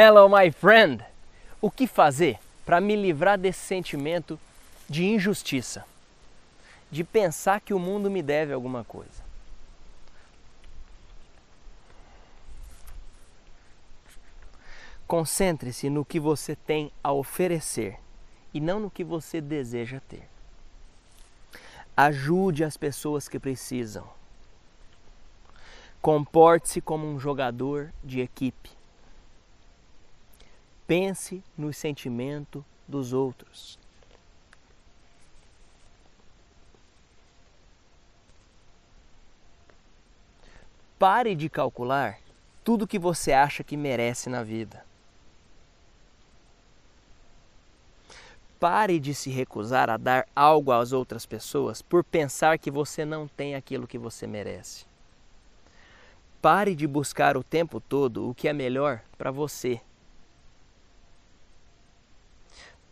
Hello, my friend! O que fazer para me livrar desse sentimento de injustiça? De pensar que o mundo me deve alguma coisa? Concentre-se no que você tem a oferecer e não no que você deseja ter. Ajude as pessoas que precisam. Comporte-se como um jogador de equipe Pense no sentimento dos outros. Pare de calcular tudo que você acha que merece na vida. Pare de se recusar a dar algo às outras pessoas por pensar que você não tem aquilo que você merece. Pare de buscar o tempo todo o que é melhor para você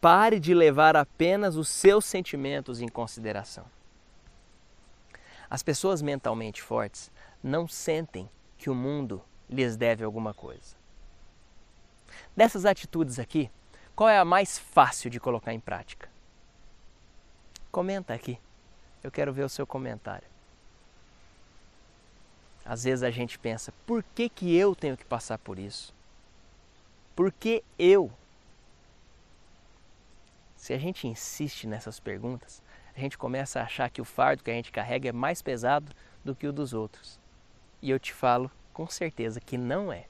Pare de levar apenas os seus sentimentos em consideração. As pessoas mentalmente fortes não sentem que o mundo lhes deve alguma coisa. Dessas atitudes aqui, qual é a mais fácil de colocar em prática? Comenta aqui. Eu quero ver o seu comentário. Às vezes a gente pensa, por que, que eu tenho que passar por isso? Por que eu se a gente insiste nessas perguntas, a gente começa a achar que o fardo que a gente carrega é mais pesado do que o dos outros. E eu te falo com certeza que não é.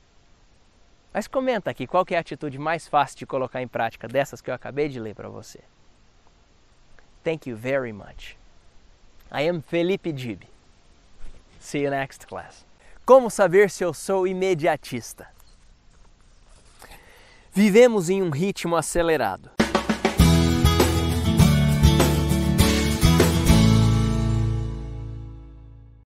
Mas comenta aqui qual é a atitude mais fácil de colocar em prática dessas que eu acabei de ler para você. Thank you very much. I am Felipe Dib. See you next class. Como saber se eu sou imediatista? Vivemos em um ritmo acelerado.